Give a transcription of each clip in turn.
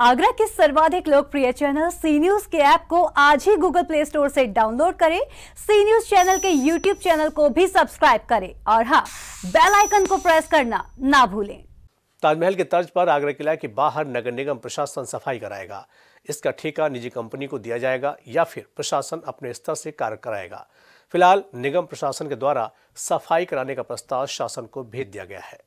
आगरा के सर्वाधिक लोकप्रिय चैनल सी न्यूज के ऐप को आज ही गूगल प्ले स्टोर से डाउनलोड करें सी न्यूज चैनल के यूट्यूब चैनल को भी सब्सक्राइब करें और हाँ बेल आइकन को प्रेस करना ना भूलें ताजमहल के तर्ज पर आगरा किला के बाहर नगर निगम प्रशासन सफाई कराएगा इसका ठेका निजी कंपनी को दिया जाएगा या फिर प्रशासन अपने स्तर से कार्य कराएगा फिलहाल निगम प्रशासन के द्वारा सफाई कराने का प्रस्ताव शासन को भेज दिया गया है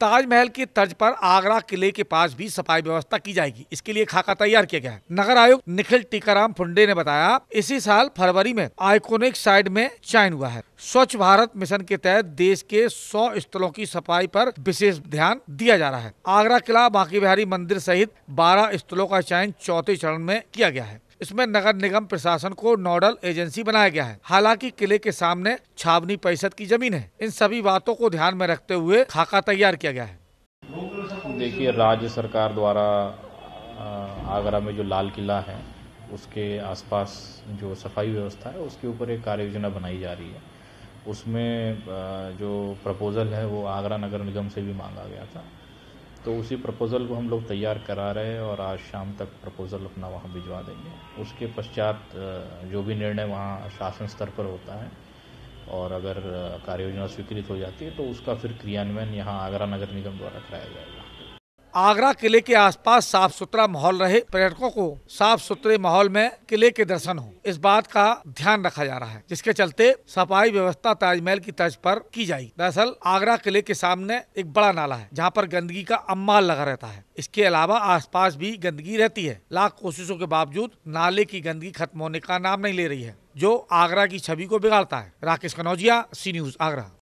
ताजमहल की तर्ज पर आगरा किले के पास भी सफाई व्यवस्था की जाएगी इसके लिए खाका तैयार किया गया है नगर आयुक्त निखिल टीकाराम फुंडे ने बताया इसी साल फरवरी में आइकोनिक साइड में चयन हुआ है स्वच्छ भारत मिशन के तहत देश के 100 स्थलों की सफाई पर विशेष ध्यान दिया जा रहा है आगरा किला बांकी बिहारी मंदिर सहित बारह स्थलों का चयन चौथे चरण में किया गया है इसमें नगर निगम प्रशासन को नोडल एजेंसी बनाया गया है हालांकि किले के सामने छावनी परिषद की जमीन है इन सभी बातों को ध्यान में रखते हुए खाका तैयार किया गया है देखिए राज्य सरकार द्वारा आगरा में जो लाल किला है उसके आसपास जो सफाई व्यवस्था है उसके ऊपर एक कार्य योजना बनाई जा रही है उसमें जो प्रपोजल है वो आगरा नगर निगम से भी मांगा गया था तो उसी प्रपोज़ल को हम लोग तैयार करा रहे हैं और आज शाम तक प्रपोज़ल अपना वहाँ भिजवा देंगे उसके पश्चात जो भी निर्णय वहाँ शासन स्तर पर होता है और अगर कार्य योजना स्वीकृत हो जाती है तो उसका फिर क्रियान्वयन यहाँ आगरा नगर निगम द्वारा कराया जाएगा आगरा किले के आसपास साफ सुथरा माहौल रहे पर्यटकों को साफ सुथरे माहौल में किले के दर्शन हो इस बात का ध्यान रखा जा रहा है जिसके चलते सफाई व्यवस्था ताजमहल की तर्ज पर की जाएगी दरअसल आगरा किले के सामने एक बड़ा नाला है जहाँ पर गंदगी का अम्बाल लगा रहता है इसके अलावा आसपास भी गंदगी रहती है लाख कोशिशों के बावजूद नाले की गंदगी खत्म होने का नाम नहीं ले रही है जो आगरा की छवि को बिगाड़ता है राकेश कनौजिया सी न्यूज आगरा